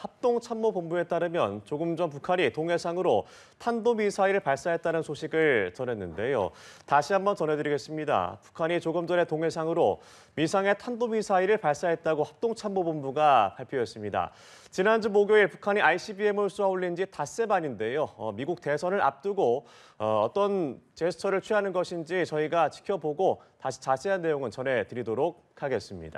합동참모본부에 따르면 조금 전 북한이 동해상으로 탄도미사일을 발사했다는 소식을 전했는데요. 다시 한번 전해드리겠습니다. 북한이 조금 전에 동해상으로 미상의 탄도미사일을 발사했다고 합동참모본부가 발표했습니다. 지난주 목요일 북한이 ICBM을 쏘아올린 지 닷새 반인데요 어, 미국 대선을 앞두고 어, 어떤 제스처를 취하는 것인지 저희가 지켜보고 다시 자세한 내용은 전해드리도록 하겠습니다.